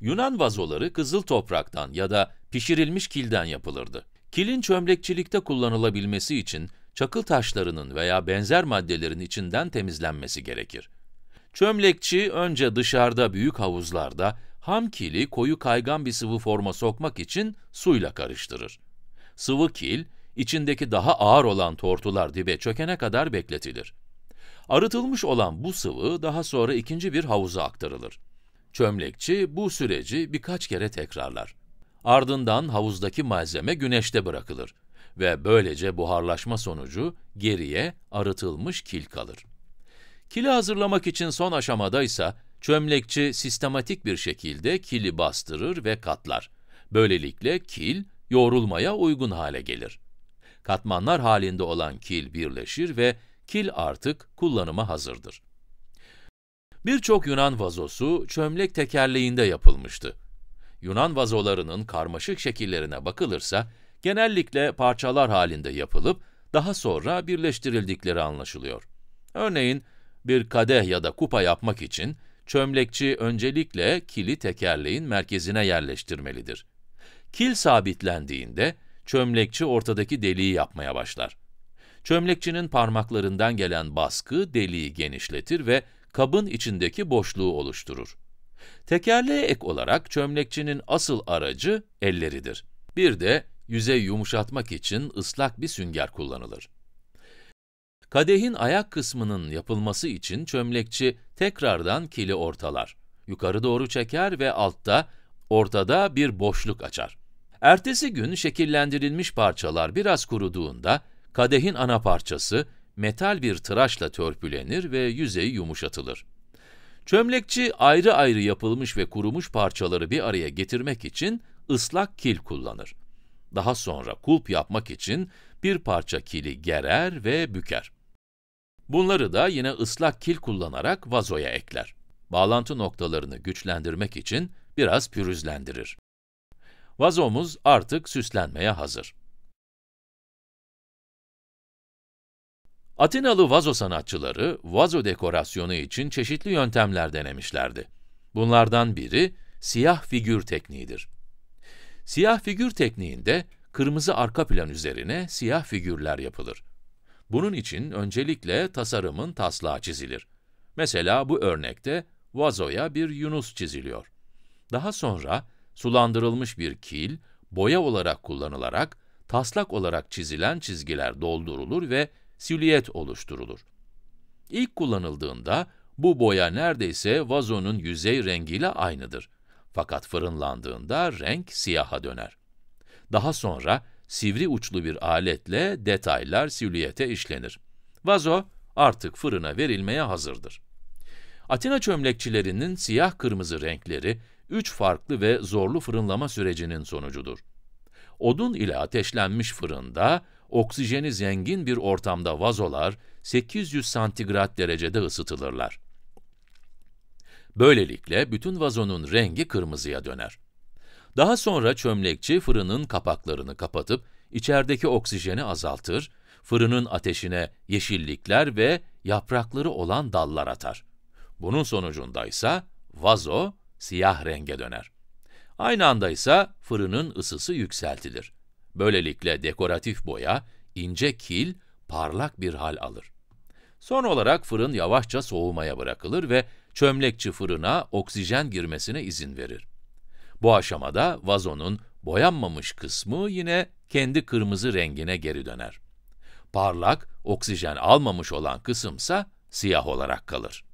Yunan vazoları kızıl topraktan ya da pişirilmiş kilden yapılırdı. Kilin çömlekçilikte kullanılabilmesi için çakıl taşlarının veya benzer maddelerin içinden temizlenmesi gerekir. Çömlekçi önce dışarıda büyük havuzlarda ham kili koyu kaygan bir sıvı forma sokmak için suyla karıştırır. Sıvı kil, içindeki daha ağır olan tortular dibe çökene kadar bekletilir. Arıtılmış olan bu sıvı daha sonra ikinci bir havuza aktarılır. Çömlekçi bu süreci birkaç kere tekrarlar. Ardından havuzdaki malzeme güneşte bırakılır ve böylece buharlaşma sonucu geriye arıtılmış kil kalır. Kili hazırlamak için son aşamada ise çömlekçi sistematik bir şekilde kili bastırır ve katlar. Böylelikle kil yoğrulmaya uygun hale gelir. Katmanlar halinde olan kil birleşir ve kil artık kullanıma hazırdır. Birçok Yunan vazosu çömlek tekerleğinde yapılmıştı. Yunan vazolarının karmaşık şekillerine bakılırsa, genellikle parçalar halinde yapılıp daha sonra birleştirildikleri anlaşılıyor. Örneğin, bir kadeh ya da kupa yapmak için çömlekçi öncelikle kili tekerleğin merkezine yerleştirmelidir. Kil sabitlendiğinde çömlekçi ortadaki deliği yapmaya başlar. Çömlekçinin parmaklarından gelen baskı deliği genişletir ve kabın içindeki boşluğu oluşturur. Tekerleğe ek olarak çömlekçinin asıl aracı elleridir. Bir de yüzey yumuşatmak için ıslak bir sünger kullanılır. Kadehin ayak kısmının yapılması için çömlekçi tekrardan kili ortalar. Yukarı doğru çeker ve altta, ortada bir boşluk açar. Ertesi gün şekillendirilmiş parçalar biraz kuruduğunda, kadehin ana parçası metal bir tıraşla törpülenir ve yüzeyi yumuşatılır. Çömlekçi ayrı ayrı yapılmış ve kurumuş parçaları bir araya getirmek için ıslak kil kullanır. Daha sonra kulp yapmak için bir parça kili gerer ve büker. Bunları da yine ıslak kil kullanarak vazoya ekler. Bağlantı noktalarını güçlendirmek için biraz pürüzlendirir. Vazomuz artık süslenmeye hazır. Atinalı vazo sanatçıları vazo dekorasyonu için çeşitli yöntemler denemişlerdi. Bunlardan biri siyah figür tekniğidir. Siyah figür tekniğinde kırmızı arka plan üzerine siyah figürler yapılır. Bunun için öncelikle tasarımın taslağı çizilir. Mesela bu örnekte vazoya bir yunus çiziliyor. Daha sonra sulandırılmış bir kil boya olarak kullanılarak taslak olarak çizilen çizgiler doldurulur ve silüet oluşturulur. İlk kullanıldığında bu boya neredeyse vazonun yüzey rengiyle aynıdır. Fakat fırınlandığında renk siyaha döner. Daha sonra sivri uçlu bir aletle detaylar silüete işlenir. Vazo artık fırına verilmeye hazırdır. Atina çömlekçilerinin siyah-kırmızı renkleri, üç farklı ve zorlu fırınlama sürecinin sonucudur odun ile ateşlenmiş fırında, oksijeni zengin bir ortamda vazolar 800 santigrat derecede ısıtılırlar. Böylelikle bütün vazonun rengi kırmızıya döner. Daha sonra çömlekçi fırının kapaklarını kapatıp içerideki oksijeni azaltır, fırının ateşine yeşillikler ve yaprakları olan dallar atar. Bunun sonucunda ise vazo siyah renge döner. Aynı anda ise fırının ısısı yükseltilir. Böylelikle dekoratif boya, ince kil, parlak bir hal alır. Son olarak fırın yavaşça soğumaya bırakılır ve çömlekçi fırına oksijen girmesine izin verir. Bu aşamada vazonun boyanmamış kısmı yine kendi kırmızı rengine geri döner. Parlak, oksijen almamış olan kısımsa siyah olarak kalır.